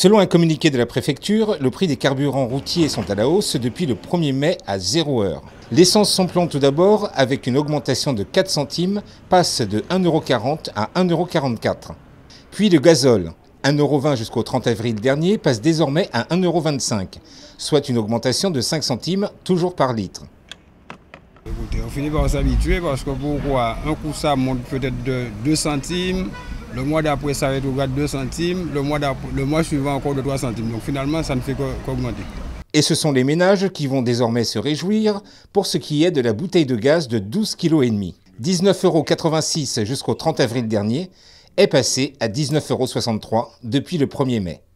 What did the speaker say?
Selon un communiqué de la préfecture, le prix des carburants routiers sont à la hausse depuis le 1er mai à 0 heure. L'essence sans plan tout d'abord, avec une augmentation de 4 centimes, passe de 1,40€ à 1,44€. Puis le gazole, 1,20€ jusqu'au 30 avril dernier, passe désormais à 1,25€, soit une augmentation de 5 centimes, toujours par litre. Écoutez, on finit par s'habituer parce que pourquoi Un coup ça monte peut-être de 2 centimes, le mois d'après, ça va être de 2 centimes. Le mois, le mois suivant, encore de 3 centimes. Donc finalement, ça ne fait qu'augmenter. Et ce sont les ménages qui vont désormais se réjouir pour ce qui est de la bouteille de gaz de 12,5 kg. 19,86 euros jusqu'au 30 avril dernier est passé à 19,63 euros depuis le 1er mai.